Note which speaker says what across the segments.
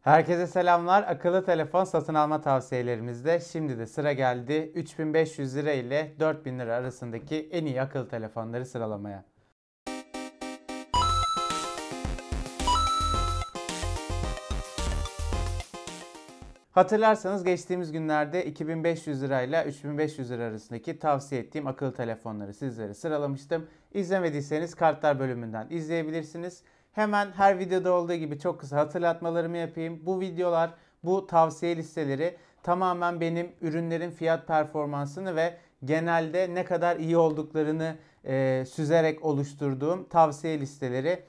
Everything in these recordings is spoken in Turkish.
Speaker 1: Herkese selamlar. Akıllı telefon satın alma tavsiyelerimizde şimdi de sıra geldi 3500 lira ile 4000 lira arasındaki en iyi akıllı telefonları sıralamaya. Hatırlarsanız geçtiğimiz günlerde 2500 lirayla 3500 lira arasındaki tavsiye ettiğim akıllı telefonları sizlere sıralamıştım. İzlemediyseniz kartlar bölümünden izleyebilirsiniz. Hemen her videoda olduğu gibi çok kısa hatırlatmalarımı yapayım. Bu videolar, bu tavsiye listeleri tamamen benim ürünlerin fiyat performansını ve genelde ne kadar iyi olduklarını e, süzerek oluşturduğum tavsiye listeleri.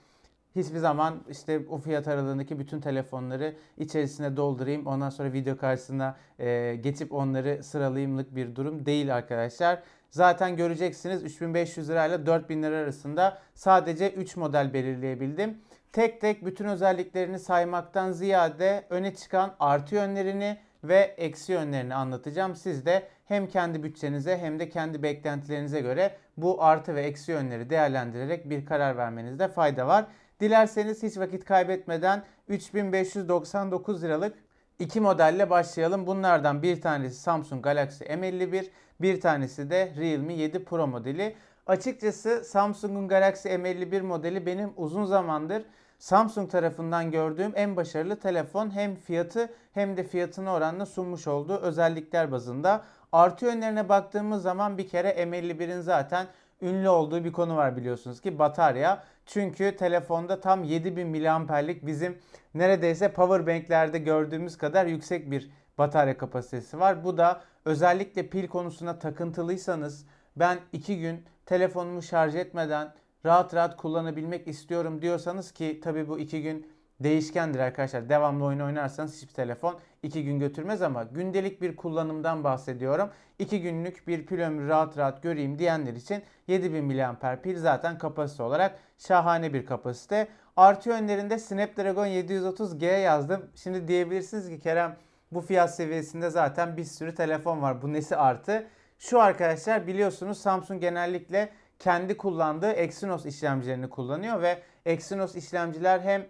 Speaker 1: Hiçbir zaman işte o fiyat aralığındaki bütün telefonları içerisine doldurayım. Ondan sonra video karşısına e, geçip onları sıralayımlık bir durum değil arkadaşlar. Zaten göreceksiniz 3500 lirayla 4000 lira arasında sadece 3 model belirleyebildim. Tek tek bütün özelliklerini saymaktan ziyade öne çıkan artı yönlerini ve eksi yönlerini anlatacağım. Siz de hem kendi bütçenize hem de kendi beklentilerinize göre bu artı ve eksi yönleri değerlendirerek bir karar vermenizde fayda var. Dilerseniz hiç vakit kaybetmeden 3599 liralık iki modelle başlayalım. Bunlardan bir tanesi Samsung Galaxy M51, bir tanesi de Realme 7 Pro modeli. Açıkçası Samsung'un Galaxy M51 modeli benim uzun zamandır Samsung tarafından gördüğüm en başarılı telefon hem fiyatı hem de fiyatına oranla sunmuş olduğu özellikler bazında. Artı yönlerine baktığımız zaman bir kere M51'in zaten ünlü olduğu bir konu var biliyorsunuz ki batarya. Çünkü telefonda tam 7000 mAh'lik bizim neredeyse power banklerde gördüğümüz kadar yüksek bir batarya kapasitesi var. Bu da özellikle pil konusuna takıntılıysanız ben 2 gün telefonumu şarj etmeden rahat rahat kullanabilmek istiyorum diyorsanız ki tabii bu 2 gün değişkendir arkadaşlar. Devamlı oyun oynarsanız hiçbir telefon 2 gün götürmez ama gündelik bir kullanımdan bahsediyorum. 2 günlük bir pil ömrü rahat rahat göreyim diyenler için 7000 mAh pil zaten kapasite olarak şahane bir kapasite. Artı yönlerinde Snapdragon 730G yazdım. Şimdi diyebilirsiniz ki Kerem bu fiyat seviyesinde zaten bir sürü telefon var. Bu nesi artı? Şu arkadaşlar biliyorsunuz Samsung genellikle kendi kullandığı Exynos işlemcilerini kullanıyor ve Exynos işlemciler hem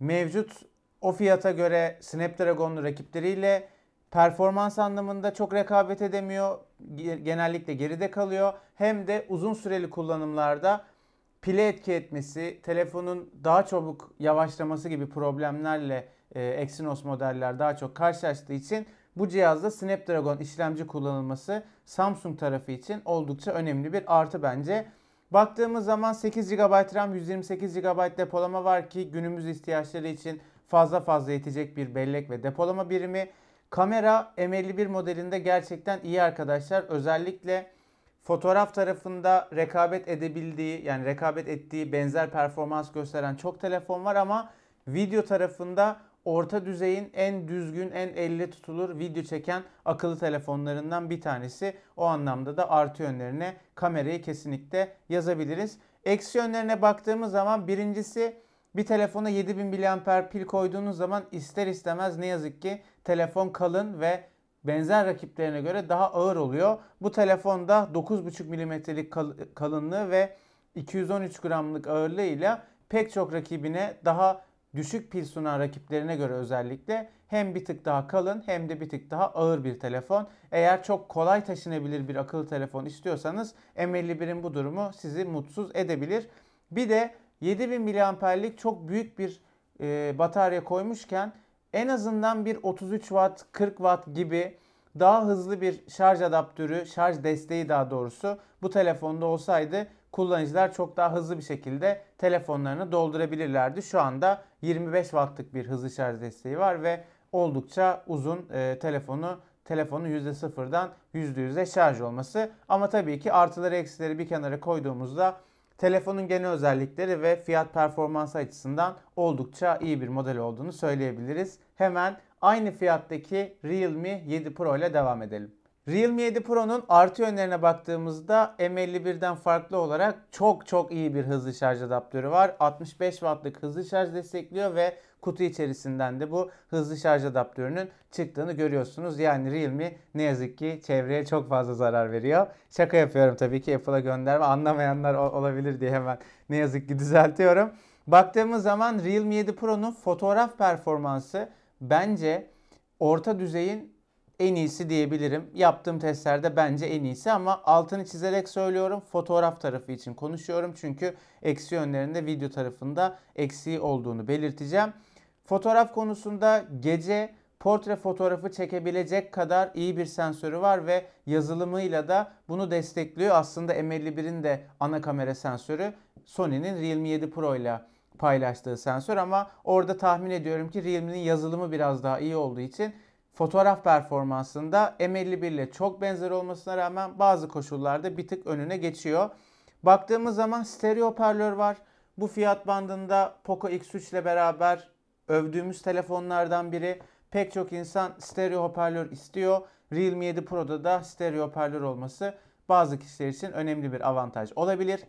Speaker 1: mevcut o fiyata göre Snapdragon'lu rakipleriyle performans anlamında çok rekabet edemiyor. Genellikle geride kalıyor. Hem de uzun süreli kullanımlarda pile etki etmesi, telefonun daha çabuk yavaşlaması gibi problemlerle e, Exynos modeller daha çok karşılaştığı için bu cihazda Snapdragon işlemci kullanılması Samsung tarafı için oldukça önemli bir artı bence. Baktığımız zaman 8 GB RAM, 128 GB depolama var ki günümüz ihtiyaçları için fazla fazla yetecek bir bellek ve depolama birimi. Kamera M51 modelinde gerçekten iyi arkadaşlar. Özellikle fotoğraf tarafında rekabet edebildiği yani rekabet ettiği benzer performans gösteren çok telefon var ama video tarafında orta düzeyin en düzgün, en elle tutulur video çeken akıllı telefonlarından bir tanesi. O anlamda da artı yönlerine kamerayı kesinlikle yazabiliriz. Eksi yönlerine baktığımız zaman birincisi bir telefona 7000 mAh pil koyduğunuz zaman ister istemez ne yazık ki telefon kalın ve benzer rakiplerine göre daha ağır oluyor. Bu telefonda 9,5 milimetrelik kalınlığı ve 213 gramlık ağırlığıyla pek çok rakibine daha düşük pil sunan rakiplerine göre özellikle hem bir tık daha kalın hem de bir tık daha ağır bir telefon. Eğer çok kolay taşınabilir bir akıllı telefon istiyorsanız M51'in bu durumu sizi mutsuz edebilir. Bir de 7000 miliamperlik çok büyük bir e, batarya koymuşken en azından bir 33 watt 40 watt gibi daha hızlı bir şarj adaptörü, şarj desteği daha doğrusu bu telefonda olsaydı kullanıcılar çok daha hızlı bir şekilde telefonlarını doldurabilirlerdi. Şu anda 25 wattlık bir hızlı şarj desteği var ve oldukça uzun e, telefonu telefonun %0'dan %100'e şarj olması. Ama tabii ki artıları eksileri bir kenara koyduğumuzda telefonun genel özellikleri ve fiyat performansı açısından oldukça iyi bir model olduğunu söyleyebiliriz. Hemen aynı fiyattaki Realme 7 Pro ile devam edelim. Realme 7 Pro'nun artı yönlerine baktığımızda M51'den farklı olarak çok çok iyi bir hızlı şarj adaptörü var. 65 wattlık hızlı şarj destekliyor ve kutu içerisinden de bu hızlı şarj adaptörünün çıktığını görüyorsunuz. Yani Realme ne yazık ki çevreye çok fazla zarar veriyor. Şaka yapıyorum tabii ki Apple'a gönderme anlamayanlar olabilir diye hemen ne yazık ki düzeltiyorum. Baktığımız zaman Realme 7 Pro'nun fotoğraf performansı bence orta düzeyin en iyisi diyebilirim. Yaptığım testlerde bence en iyisi ama altını çizerek söylüyorum. Fotoğraf tarafı için konuşuyorum. Çünkü eksi yönlerinde video tarafında eksiği olduğunu belirteceğim. Fotoğraf konusunda gece portre fotoğrafı çekebilecek kadar iyi bir sensörü var ve yazılımıyla da bunu destekliyor. Aslında M51'in de ana kamera sensörü Sony'nin Realme 7 Pro ile paylaştığı sensör ama orada tahmin ediyorum ki Realme'nin yazılımı biraz daha iyi olduğu için fotoğraf performansında M51 ile çok benzer olmasına rağmen bazı koşullarda bir tık önüne geçiyor. Baktığımız zaman stereo hoparlör var. Bu fiyat bandında Poco X3 ile beraber övdüğümüz telefonlardan biri. Pek çok insan stereo hoparlör istiyor. Realme 7 Pro'da da stereo hoparlör olması bazı kişiler için önemli bir avantaj olabilir.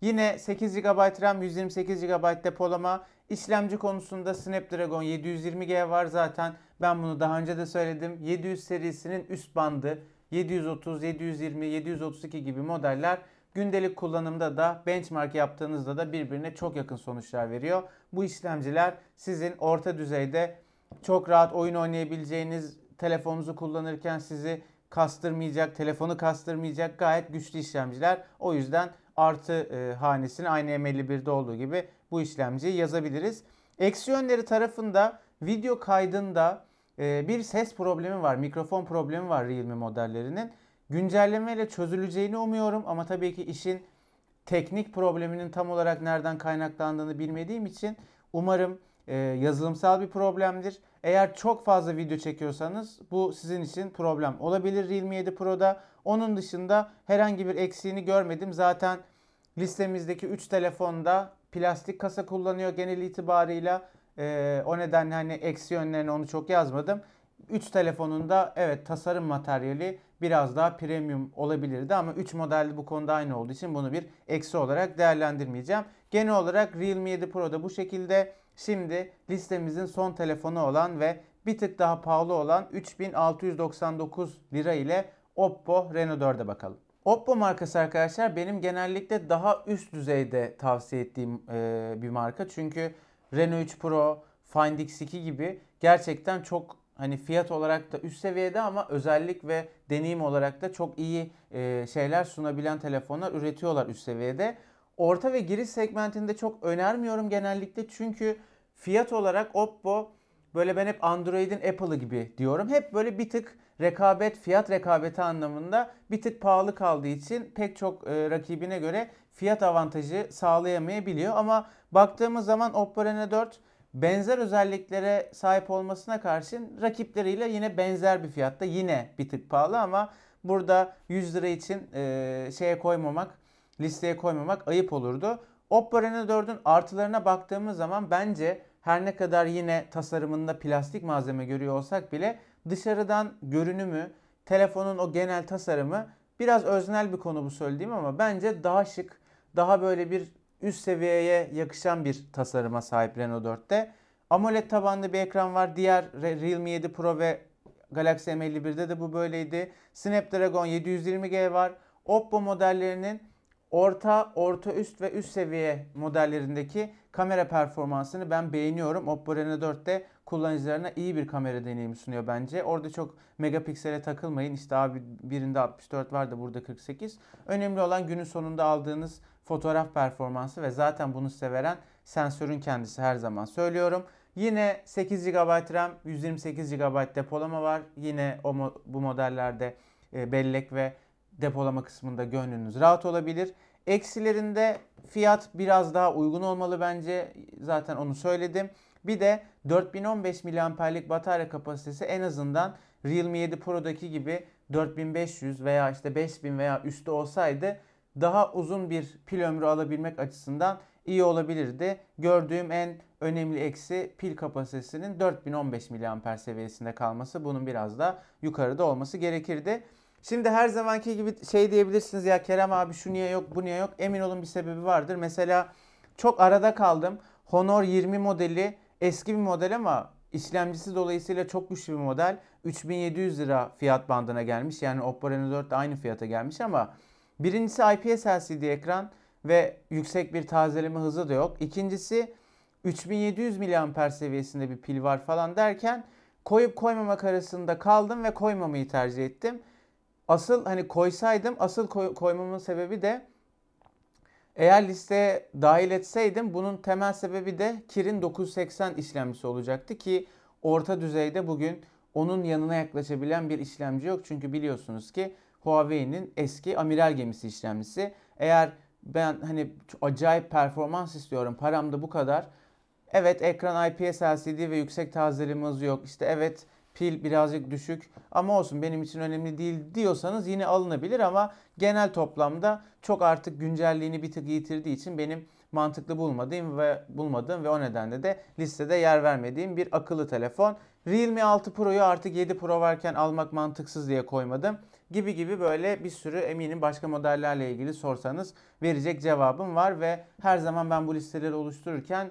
Speaker 1: Yine 8 GB RAM, 128 GB depolama. İşlemci konusunda Snapdragon 720G var zaten. Ben bunu daha önce de söyledim. 700 serisinin üst bandı 730, 720, 732 gibi modeller gündelik kullanımda da benchmark yaptığınızda da birbirine çok yakın sonuçlar veriyor. Bu işlemciler sizin orta düzeyde çok rahat oyun oynayabileceğiniz, telefonunuzu kullanırken sizi kastırmayacak, telefonu kastırmayacak gayet güçlü işlemciler. O yüzden artı e, hanesini aynı M51'de olduğu gibi bu işlemciyi yazabiliriz. Eksi yönleri tarafında video kaydında e, bir ses problemi var, mikrofon problemi var Realme modellerinin. Güncellemeyle çözüleceğini umuyorum ama tabii ki işin teknik probleminin tam olarak nereden kaynaklandığını bilmediğim için umarım e, yazılımsal bir problemdir. Eğer çok fazla video çekiyorsanız bu sizin için problem olabilir Realme 7 Pro'da. Onun dışında herhangi bir eksiğini görmedim. Zaten listemizdeki 3 telefonda plastik kasa kullanıyor genel itibarıyla. Ee, o nedenle hani eksi yönlerine onu çok yazmadım. 3 telefonunda evet tasarım materyali biraz daha premium olabilirdi ama 3 model bu konuda aynı olduğu için bunu bir eksi olarak değerlendirmeyeceğim. Genel olarak Realme 7 Pro'da bu şekilde. Şimdi listemizin son telefonu olan ve bir tık daha pahalı olan 3699 lira ile Oppo Reno 4'e bakalım. Oppo markası arkadaşlar benim genellikle daha üst düzeyde tavsiye ettiğim e, bir marka. Çünkü Reno 3 Pro, Find X2 gibi gerçekten çok hani fiyat olarak da üst seviyede ama özellik ve deneyim olarak da çok iyi e, şeyler sunabilen telefonlar üretiyorlar üst seviyede. Orta ve giriş segmentinde çok önermiyorum genellikle çünkü fiyat olarak Oppo böyle ben hep Android'in Apple'ı gibi diyorum. Hep böyle bir tık rekabet fiyat rekabeti anlamında bir tık pahalı kaldığı için pek çok e, rakibine göre fiyat avantajı sağlayamayabiliyor. Ama baktığımız zaman Oppo Reno 4 benzer özelliklere sahip olmasına karşın rakipleriyle yine benzer bir fiyatta yine bir tık pahalı ama burada 100 lira için e, şeye koymamak listeye koymamak ayıp olurdu. Oppo Reno 4'ün artılarına baktığımız zaman bence her ne kadar yine tasarımında plastik malzeme görüyor olsak bile dışarıdan görünümü, telefonun o genel tasarımı biraz öznel bir konu bu söylediğim ama bence daha şık, daha böyle bir üst seviyeye yakışan bir tasarıma sahip Renault 4'te. AMOLED tabanlı bir ekran var. Diğer Realme 7 Pro ve Galaxy M51'de de bu böyleydi. Snapdragon 720G var. Oppo modellerinin orta, orta üst ve üst seviye modellerindeki kamera performansını ben beğeniyorum. Oppo Reno 4 de kullanıcılarına iyi bir kamera deneyimi sunuyor bence. Orada çok megapiksele takılmayın. İşte abi birinde 64 var da burada 48. Önemli olan günün sonunda aldığınız fotoğraf performansı ve zaten bunu severen sensörün kendisi her zaman söylüyorum. Yine 8 GB RAM, 128 GB depolama var. Yine o, bu modellerde e, bellek ve depolama kısmında gönlünüz rahat olabilir. Eksilerinde fiyat biraz daha uygun olmalı bence. Zaten onu söyledim. Bir de 4015 miliamperlik batarya kapasitesi en azından Realme 7 Pro'daki gibi 4500 veya işte 5000 veya üstü olsaydı daha uzun bir pil ömrü alabilmek açısından iyi olabilirdi. Gördüğüm en önemli eksi pil kapasitesinin 4015 mAh seviyesinde kalması. Bunun biraz da yukarıda olması gerekirdi. Şimdi her zamanki gibi şey diyebilirsiniz ya Kerem abi şu niye yok bu niye yok emin olun bir sebebi vardır. Mesela çok arada kaldım. Honor 20 modeli eski bir model ama işlemcisi dolayısıyla çok güçlü bir model. 3700 lira fiyat bandına gelmiş. Yani Oppo Reno 4 de aynı fiyata gelmiş ama birincisi IPS LCD ekran ve yüksek bir tazeleme hızı da yok. İkincisi 3700 miliamper seviyesinde bir pil var falan derken koyup koymamak arasında kaldım ve koymamayı tercih ettim asıl hani koysaydım asıl koy, koymamın sebebi de eğer listeye dahil etseydim bunun temel sebebi de Kirin 980 işlemcisi olacaktı ki orta düzeyde bugün onun yanına yaklaşabilen bir işlemci yok. Çünkü biliyorsunuz ki Huawei'nin eski amiral gemisi işlemcisi. Eğer ben hani acayip performans istiyorum paramda bu kadar. Evet ekran IPS LCD ve yüksek tazelimiz yok. İşte evet pil birazcık düşük ama olsun benim için önemli değil diyorsanız yine alınabilir ama genel toplamda çok artık güncelliğini bir tık yitirdiği için benim mantıklı bulmadığım ve bulmadığım ve o nedenle de listede yer vermediğim bir akıllı telefon. Realme 6 Pro'yu artık 7 Pro varken almak mantıksız diye koymadım. Gibi gibi böyle bir sürü eminim başka modellerle ilgili sorsanız verecek cevabım var ve her zaman ben bu listeleri oluştururken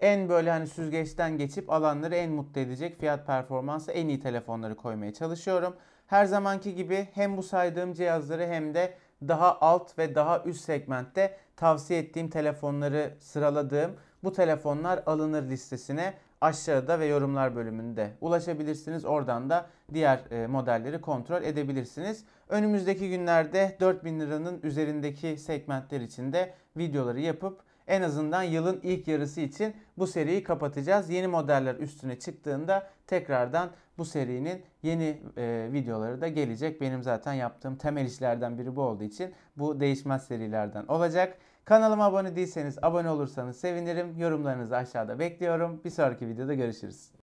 Speaker 1: en böyle hani süzgeçten geçip alanları en mutlu edecek fiyat performansı en iyi telefonları koymaya çalışıyorum. Her zamanki gibi hem bu saydığım cihazları hem de daha alt ve daha üst segmentte tavsiye ettiğim telefonları sıraladığım bu telefonlar alınır listesine aşağıda ve yorumlar bölümünde ulaşabilirsiniz. Oradan da diğer e, modelleri kontrol edebilirsiniz. Önümüzdeki günlerde 4000 liranın üzerindeki segmentler için de videoları yapıp en azından yılın ilk yarısı için bu seriyi kapatacağız. Yeni modeller üstüne çıktığında tekrardan bu serinin yeni e, videoları da gelecek. Benim zaten yaptığım temel işlerden biri bu olduğu için bu değişmez serilerden olacak. Kanalıma abone değilseniz abone olursanız sevinirim. Yorumlarınızı aşağıda bekliyorum. Bir sonraki videoda görüşürüz.